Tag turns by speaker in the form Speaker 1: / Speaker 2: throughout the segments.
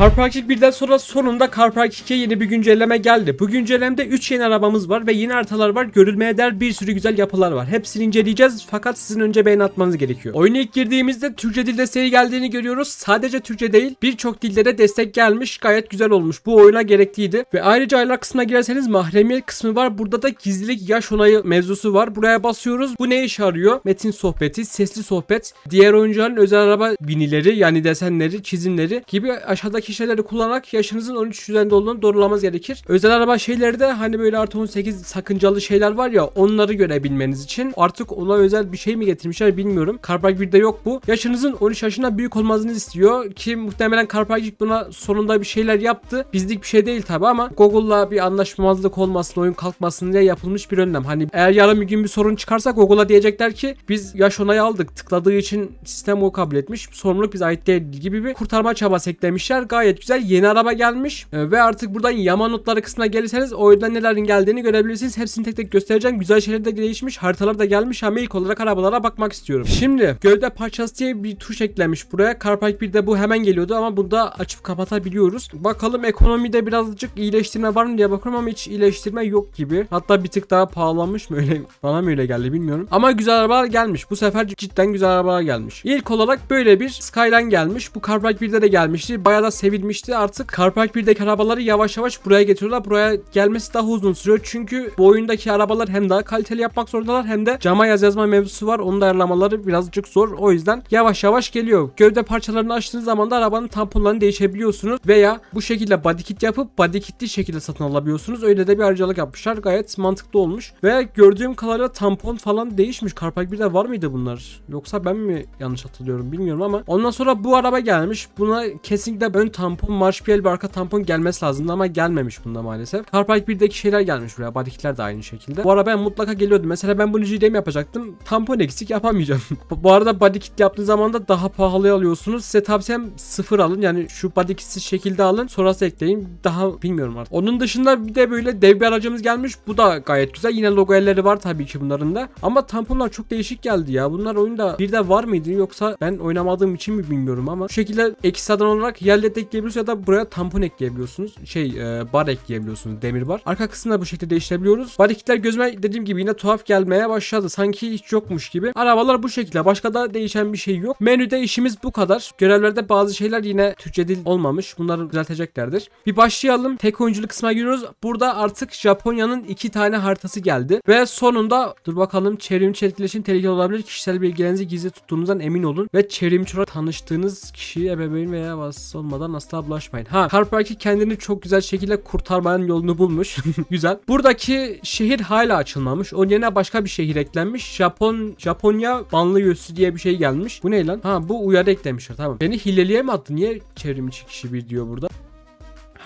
Speaker 1: Carpark 1'den sonra sonunda Carpark 2'ye yeni bir güncelleme geldi. Bu güncellemede 3 yeni arabamız var ve yeni haritalar var. Görülmeye değer bir sürü güzel yapılar var. Hepsini inceleyeceğiz fakat sizin önce beğeni atmanız gerekiyor. Oyuna ilk girdiğimizde Türkçe dilde desteği geldiğini görüyoruz. Sadece Türkçe değil birçok dilde de destek gelmiş. Gayet güzel olmuş. Bu oyuna gerekliydi. Ve ayrıca aylar kısmına girerseniz mahremiyet kısmı var. Burada da gizlilik yaş onayı mevzusu var. Buraya basıyoruz. Bu ne işe arıyor? Metin sohbeti, sesli sohbet, diğer oyuncuların özel araba binileri yani desenleri, çizimleri gibi aşağıdaki Kişileri şeyleri kullanarak yaşınızın 13 üzerinde olduğunu doğrulamanız gerekir. Özel araba şeylerde hani böyle artı 18 sakıncalı şeyler var ya onları görebilmeniz için artık ona özel bir şey mi getirmişler bilmiyorum. Carpark 1'de yok bu. Yaşınızın 13 yaşına büyük olmanızı istiyor ki muhtemelen Carpark buna sonunda bir şeyler yaptı. Bizlik bir şey değil tabi ama Google'la bir anlaşmazlık olmasın oyun kalkmasın diye yapılmış bir önlem. Hani eğer yarın bir gün bir sorun çıkarsa Google'a diyecekler ki biz yaş onayı aldık tıkladığı için sistem o kabul etmiş. Sorumluluk bize ait değil gibi bir kurtarma çabası eklemişler gayet güzel. Yeni araba gelmiş e, ve artık buradan yama notları kısmına gelirseniz oyunda nelerin geldiğini görebilirsiniz. Hepsini tek tek göstereceğim. Güzel şeyler de değişmiş. Haritalar da gelmiş ama ilk olarak arabalara bakmak istiyorum. Şimdi gövde parçası diye bir tuş eklemiş buraya. Carpark 1'de bu hemen geliyordu ama bunda açıp kapatabiliyoruz. Bakalım ekonomide birazcık iyileştirme var mı diye bakıyorum ama hiç iyileştirme yok gibi. Hatta bir tık daha pahalanmış mı öyle bana mı öyle geldi bilmiyorum. Ama güzel arabalar gelmiş. Bu sefer cidden güzel arabalar gelmiş. İlk olarak böyle bir Skyline gelmiş. Bu Carpark 1'de de gelmişti. Bayağı da sevilmişti. Artık Carpark 1'deki arabaları yavaş yavaş buraya getiriyorlar. Buraya gelmesi daha uzun sürüyor. Çünkü bu oyundaki arabalar hem daha kaliteli yapmak zorundalar hem de cama yaz yazma mevzusu var. Onu da ayarlamaları birazcık zor. O yüzden yavaş yavaş geliyor. Gövde parçalarını açtığınız zaman da arabanın tamponlarını değişebiliyorsunuz veya bu şekilde body kit yapıp body kitli şekilde satın alabiliyorsunuz. Öyle de bir ayrıcalık yapmışlar. Gayet mantıklı olmuş. Ve gördüğüm kadarıyla tampon falan değişmiş. Carpark 1'de var mıydı bunlar? Yoksa ben mi yanlış hatırlıyorum bilmiyorum ama ondan sonra bu araba gelmiş. Buna kesinlikle ön tampon marşpiyel bir arka tampon gelmesi lazımdı ama gelmemiş bunda maalesef. Carpark 1'deki şeyler gelmiş buraya. Barikler de aynı şekilde. Bu arada ben mutlaka geliyordu. Mesela ben bunu GDM yapacaktım. Tampon eksik yapamayacağım. bu arada body kit yaptığı zaman da daha pahalı alıyorsunuz. Size tavsiyem sıfır alın. Yani şu body kitsiz şekilde alın. Sonrası ekleyin. Daha bilmiyorum artık. Onun dışında bir de böyle dev bir aracımız gelmiş. Bu da gayet güzel. Yine logo elleri var tabii ki bunların da. Ama tamponlar çok değişik geldi ya. Bunlar oyunda bir de var mıydı yoksa ben oynamadığım için mi bilmiyorum ama. Bu şekilde ekstradan olarak yerlerdeki ekleyebiliyorsunuz ya da buraya tampon ekleyebiliyorsunuz. Şey e, bar ekleyebiliyorsunuz demir bar. Arka kısmını da bu şekilde değiştirebiliyoruz. Bar ekitler gözüme dediğim gibi yine tuhaf gelmeye başladı. Sanki hiç yokmuş gibi. Arabalar bu şekilde. Başka da değişen bir şey yok. Menüde işimiz bu kadar. Görevlerde bazı şeyler yine Türkçe dil olmamış. Bunları düzelteceklerdir. Bir başlayalım. Tek oyunculu kısma giriyoruz. Burada artık Japonya'nın iki tane haritası geldi. Ve sonunda dur bakalım çevrim etkileşim tehlikeli olabilir. Kişisel bilgilerinizi gizli tuttuğunuzdan emin olun. Ve çevrimçi olarak tanıştığınız kişiyi ebeveyn veya vasıtası olmadan asla bulaşmayın. Ha Harper kendini çok güzel şekilde kurtarmanın yolunu bulmuş. güzel. Buradaki şehir hala açılmamış. Onun yerine başka bir şehir eklenmiş. Japon Japonya banlı göğsü diye bir şey gelmiş. Bu ne lan? Ha bu uyarı eklemişler tamam. Beni hileliye mi attı? Niye çevrimiçi kişi bir diyor burada?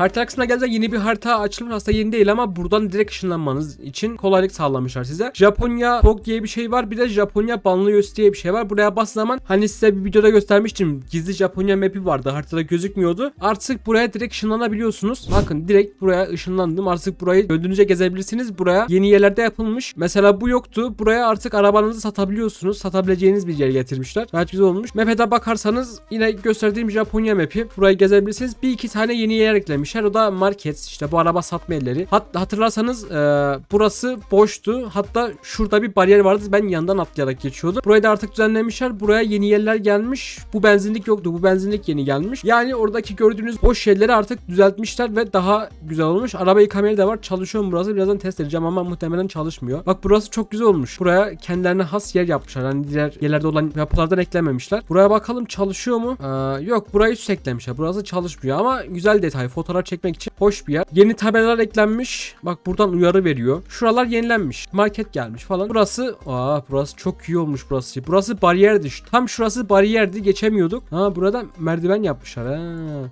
Speaker 1: Haritalar kısmına geldiğinizde yeni bir harita açılmış aslında yeni değil ama buradan direkt ışınlanmanız için kolaylık sağlamışlar size. Japonya bug diye bir şey var bir de Japonya banlı göz diye bir şey var. Buraya bas zaman hani size bir videoda göstermiştim gizli Japonya map'i vardı haritada gözükmüyordu. Artık buraya direkt ışınlanabiliyorsunuz. Bakın direkt buraya ışınlandım artık burayı gördüğünüzce gezebilirsiniz. Buraya yeni yerlerde yapılmış. Mesela bu yoktu. Buraya artık arabanızı satabiliyorsunuz. Satabileceğiniz bir yer getirmişler. Gayet güzel olmuş. Map'e bakarsanız yine gösterdiğim Japonya map'i. Burayı gezebilirsiniz. Bir iki tane yeni yer eklemiş Shadow Markets işte bu araba satma yerleri. Hat hatırlarsanız e, burası boştu. Hatta şurada bir bariyer vardı. Ben yandan atlayarak geçiyordum. Burayı da artık düzenlemişler. Buraya yeni yerler gelmiş. Bu benzinlik yoktu. Bu benzinlik yeni gelmiş. Yani oradaki gördüğünüz boş yerleri artık düzeltmişler ve daha güzel olmuş. Araba yıkamayı da var. Çalışıyor mu burası? Birazdan test edeceğim ama muhtemelen çalışmıyor. Bak burası çok güzel olmuş. Buraya kendilerine has yer yapmışlar. Hani diğer yerlerde olan yapılardan eklememişler. Buraya bakalım çalışıyor mu? Ee, yok burayı süs eklemişler. Burası çalışmıyor ama güzel detay. Foto fotoğraf çekmek için hoş bir yer. Yeni tabelalar eklenmiş. Bak buradan uyarı veriyor. Şuralar yenilenmiş. Market gelmiş falan. Burası aa burası çok iyi olmuş burası. Burası bariyerdi. Tam şurası bariyerdi. Geçemiyorduk. Ha burada merdiven yapmışlar. Ha.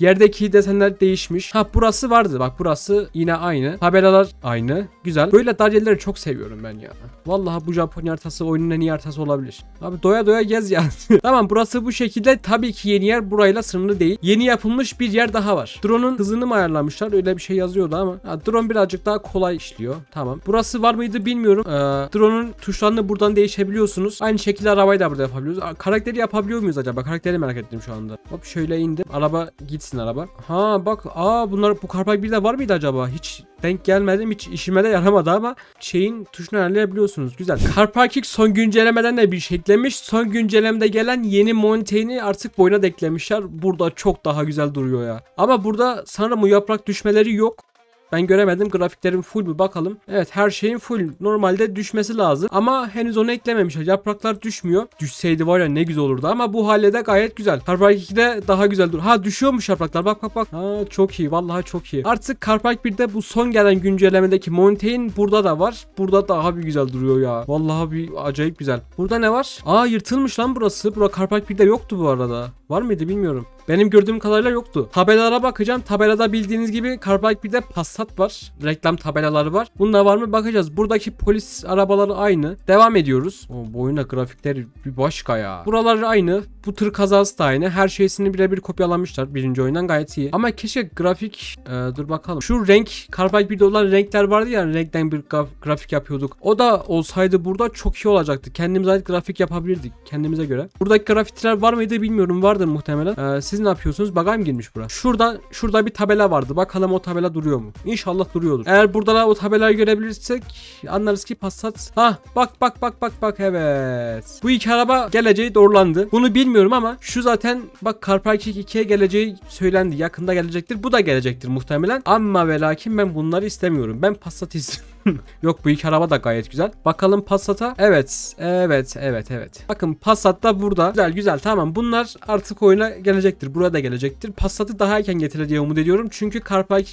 Speaker 1: Yerdeki desenler değişmiş. Ha burası vardı. Bak burası yine aynı. Tabelalar aynı. Güzel. Böyle dar çok seviyorum ben ya. Vallahi bu Japon haritası oyunun en iyi haritası olabilir. Abi doya doya gez ya. tamam burası bu şekilde. Tabii ki yeni yer burayla sınırlı değil. Yeni yapılmış bir yer daha var. Drone'un hızını mı ayarlamışlar? Öyle bir şey yazıyordu ama. Ya, drone birazcık daha kolay işliyor. Tamam. Burası var mıydı bilmiyorum. Ee, drone'un tuşlarını buradan değişebiliyorsunuz. Aynı şekilde arabayı da burada yapabiliyoruz. Aa, karakteri yapabiliyor muyuz acaba? Karakteri merak ettim şu anda. Hop şöyle indim. Araba gitsin araba. Ha bak aa bunlar bu karpak bir de var mıydı acaba? Hiç denk gelmedim. Hiç işime de yaramadı ama şeyin tuşunu ayarlayabiliyorsunuz. Güzel. Car son güncellemeden de bir şey eklemiş. Son güncellemede gelen yeni Montaigne'i artık boyuna da eklemişler. Burada çok daha güzel duruyor ya. Ama burada sanırım mu yaprak düşmeleri yok. Ben göremedim grafiklerin full mü bakalım. Evet her şeyin full. Normalde düşmesi lazım ama henüz onu eklememişler. Yapraklar düşmüyor. Düşseydi var ya ne güzel olurdu ama bu halde de gayet güzel. Carpark 2'de daha güzel dur. Ha düşüyormuş yapraklar bak bak bak. Ha çok iyi vallahi çok iyi. Artık Carpark 1'de bu son gelen güncellemedeki Montaigne burada da var. Burada daha bir güzel duruyor ya. Vallahi bir acayip güzel. Burada ne var? Aa yırtılmış lan burası. Burada Carpark 1'de yoktu bu arada. Var mıydı bilmiyorum. Benim gördüğüm kadarıyla yoktu. Tabelalara bakacağım. Tabelada bildiğiniz gibi Carbike bir de Passat var. Reklam tabelaları var. Bunlar var mı bakacağız. Buradaki polis arabaları aynı. Devam ediyoruz. O, bu grafikler bir başka ya. Buralar aynı bu tır kazası da aynı. her şeysini birebir kopyalamışlar. Birinci oyundan gayet iyi. Ama keşke grafik e, dur bakalım. Şu renk Carbide 1'de olan renkler vardı ya renkten bir grafik yapıyorduk. O da olsaydı burada çok iyi olacaktı. Kendimize ait grafik yapabilirdik kendimize göre. Buradaki grafitler var mıydı bilmiyorum. Vardır muhtemelen. E, siz ne yapıyorsunuz? Bagay girmiş burası? Şurada şurada bir tabela vardı. Bakalım o tabela duruyor mu? İnşallah duruyordur. Eğer burada da o tabelayı görebilirsek anlarız ki Passat. Ha bak bak bak bak bak evet. Bu iki araba geleceği doğrulandı. Bunu bilmiyorum bilmiyorum ama şu zaten bak Karpayçek 2'ye geleceği söylendi. Yakında gelecektir. Bu da gelecektir muhtemelen. Ama ve lakin ben bunları istemiyorum. Ben Passat istiyorum. Yok bu iki araba da gayet güzel. Bakalım Passat'a. Evet. Evet. Evet. Evet. Bakın Passat da burada. Güzel güzel. Tamam. Bunlar artık oyuna gelecektir. Burada gelecektir. Passat'ı daha erken getirir diye umut ediyorum. Çünkü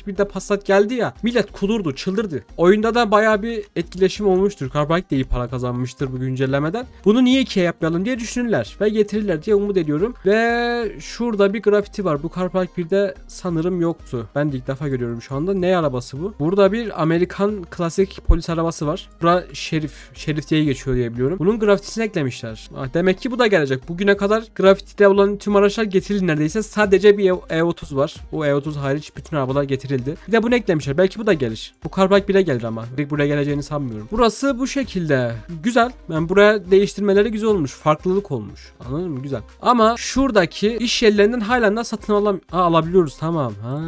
Speaker 1: bir de Passat geldi ya. Millet kudurdu. Çıldırdı. Oyunda da baya bir etkileşim olmuştur. Carpark de iyi para kazanmıştır bu güncellemeden. Bunu niye ikiye yapmayalım diye düşünürler. Ve getirirler diye umut ediyorum. Ve şurada bir grafiti var. Bu bir de sanırım yoktu. Ben de ilk defa görüyorum şu anda. Ne arabası bu? Burada bir Amerikan klasik klasik polis arabası var. Bura Şerif. Şerif diye geçiyor diye biliyorum. Bunun grafitisini eklemişler. Ha, demek ki bu da gelecek. Bugüne kadar grafitide olan tüm araçlar getirildi neredeyse. Sadece bir E30 e var. O E30 hariç bütün arabalar getirildi. Bir de bunu eklemişler. Belki bu da gelir. Bu karbak bile gelir ama. Direkt buraya geleceğini sanmıyorum. Burası bu şekilde. Güzel. Ben yani buraya değiştirmeleri güzel olmuş. Farklılık olmuş. Anladın mı? Güzel. Ama şuradaki iş yerlerinden hala da satın alam ha, alabiliyoruz. Tamam. Ha,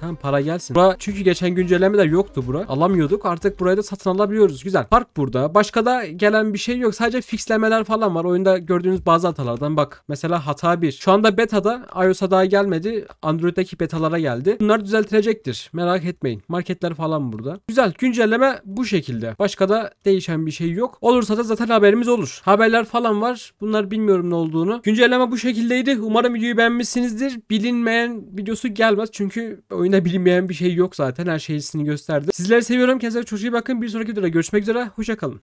Speaker 1: tamam para gelsin. Bura çünkü geçen güncellemeler yoktu bura. Alamıyorduk. Artık gelip buraya da satın alabiliyoruz. Güzel. Park burada. Başka da gelen bir şey yok. Sadece fixlemeler falan var. Oyunda gördüğünüz bazı hatalardan bak. Mesela hata 1. Şu anda betada iOS'a daha gelmedi. Android'deki betalara geldi. Bunlar düzeltilecektir. Merak etmeyin. Marketler falan burada. Güzel. Güncelleme bu şekilde. Başka da değişen bir şey yok. Olursa da zaten haberimiz olur. Haberler falan var. Bunlar bilmiyorum ne olduğunu. Güncelleme bu şekildeydi. Umarım videoyu beğenmişsinizdir. Bilinmeyen videosu gelmez. Çünkü oyunda bilinmeyen bir şey yok zaten. Her şeysini gösterdi. Sizleri seviyorum. Kendinize çok çok bakın. Bir sonraki videoda görüşmek üzere. Hoşçakalın.